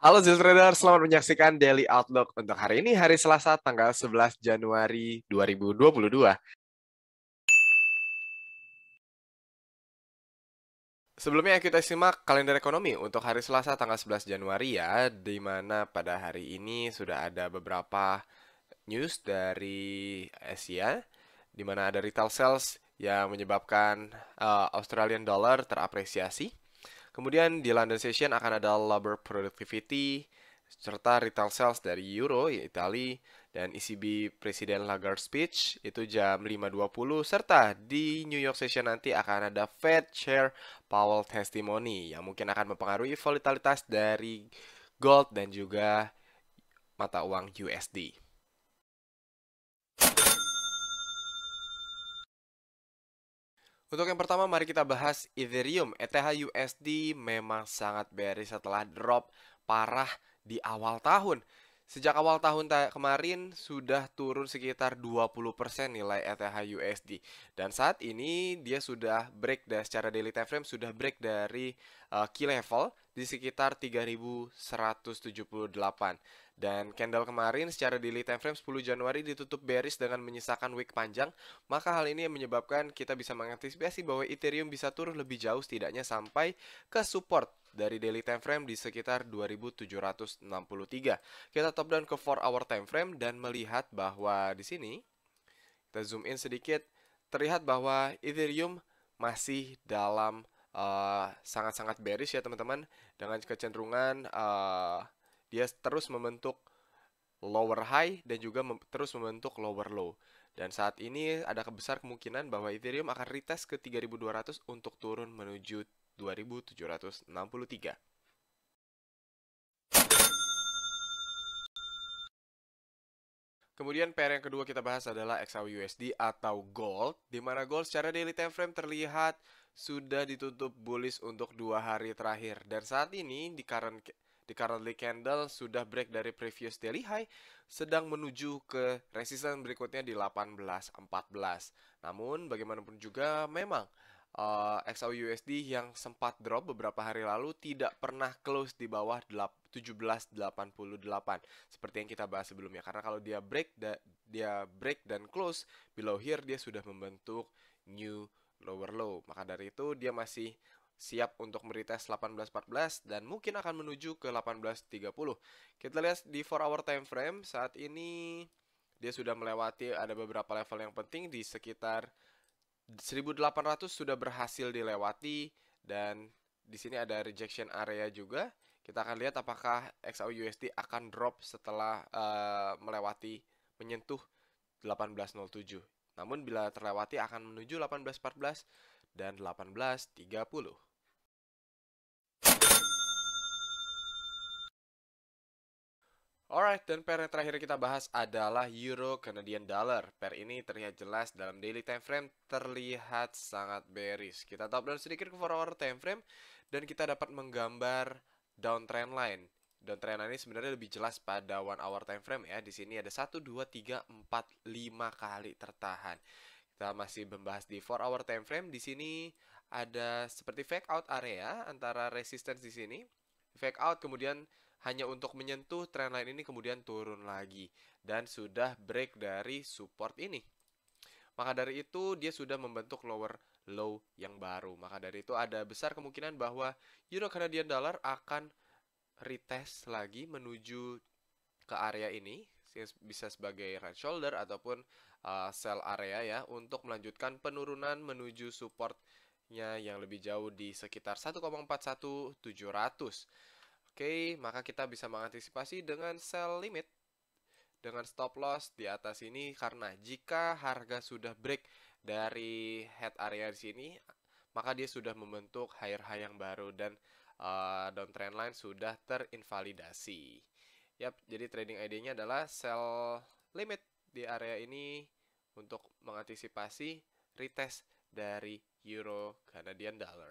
Halo Zilfredar, selamat menyaksikan Daily Outlook untuk hari ini hari Selasa tanggal 11 Januari 2022. Sebelumnya kita simak kalender ekonomi untuk hari Selasa tanggal 11 Januari ya, di mana pada hari ini sudah ada beberapa news dari Asia, di mana ada retail sales yang menyebabkan uh, Australian dollar terapresiasi. Kemudian di London session akan ada labor productivity serta retail sales dari Euro, ya Itali, dan ECB Presiden Lagarde speech itu jam 5.20 serta di New York session nanti akan ada Fed Chair Powell testimony yang mungkin akan mempengaruhi volatilitas dari gold dan juga mata uang USD. Untuk yang pertama, mari kita bahas Ethereum. ETH USD memang sangat bearish setelah drop parah di awal tahun. Sejak awal tahun kemarin sudah turun sekitar 20% nilai ETH USD dan saat ini dia sudah break dan secara daily time frame sudah break dari uh, key level di sekitar 3178. Dan candle kemarin secara daily time frame 10 Januari ditutup bearish dengan menyisakan week panjang, maka hal ini yang menyebabkan kita bisa mengantisipasi bahwa Ethereum bisa turun lebih jauh setidaknya sampai ke support dari daily time frame di sekitar 2763. Kita top down ke 4 hour time frame dan melihat bahwa di sini kita zoom in sedikit terlihat bahwa Ethereum masih dalam eh, sangat-sangat uh, bearish ya teman-teman dengan kecenderungan uh, dia terus membentuk lower high dan juga mem terus membentuk lower low. Dan saat ini ada kebesar kemungkinan bahwa Ethereum akan retest ke 3200 untuk turun menuju 2763. Kemudian pair yang kedua kita bahas adalah XAUUSD atau gold, di mana gold secara daily time frame terlihat sudah ditutup bullish untuk dua hari terakhir. Dan saat ini di current The currently candle sudah break dari previous daily high, sedang menuju ke resistance berikutnya di 18.14. Namun bagaimanapun juga memang uh, eh, XAUUSD yang sempat drop beberapa hari lalu tidak pernah close di bawah 1788 seperti yang kita bahas sebelumnya karena kalau dia break da, dia break dan close below here dia sudah membentuk new lower low maka dari itu dia masih siap untuk meretest 18.14 dan mungkin akan menuju ke 18.30. Kita lihat di 4 hour time frame saat ini dia sudah melewati ada beberapa level yang penting di sekitar 1800 sudah berhasil dilewati dan di sini ada rejection area juga. Kita akan lihat apakah XAU USD akan drop setelah uh, melewati menyentuh 1807. Namun bila terlewati akan menuju 1814 dan 18.30. Alright, dan pair yang terakhir kita bahas adalah Euro Canadian Dollar. Pair ini terlihat jelas dalam daily time frame terlihat sangat bearish. Kita top down sedikit ke 4 hour time frame dan kita dapat menggambar downtrend line. Downtrend line ini sebenarnya lebih jelas pada 1 hour time frame ya. Di sini ada 1 2 3 4 5 kali tertahan. Kita masih membahas di 4 hour time frame. Di sini ada seperti fake out area antara resistance di sini. Fake out kemudian hanya untuk menyentuh trendline ini kemudian turun lagi dan sudah break dari support ini. Maka dari itu dia sudah membentuk lower low yang baru. Maka dari itu ada besar kemungkinan bahwa euro Canadian dollar akan retest lagi menuju ke area ini bisa sebagai right shoulder ataupun uh, ah, sell area ya untuk melanjutkan penurunan menuju supportnya yang lebih jauh di sekitar 1,41700. Oke, maka kita bisa mengantisipasi dengan sell limit dengan stop loss di atas ini karena jika harga sudah break dari head area di sini maka dia sudah membentuk higher high yang baru dan uh, downtrend line sudah terinvalidasi. Yap, jadi trading ID-nya adalah sell limit di area ini untuk mengantisipasi retest dari euro Canadian dollar.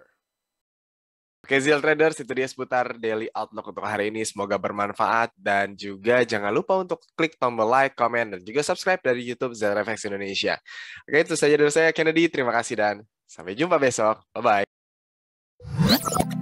Oke Zil Traders, itu dia seputar Daily Outlook untuk hari ini. Semoga bermanfaat dan juga jangan lupa untuk klik tombol like, comment, dan juga subscribe dari YouTube ZRFX Indonesia. Oke, itu saja dari saya Kennedy. Terima kasih dan sampai jumpa besok. Bye-bye.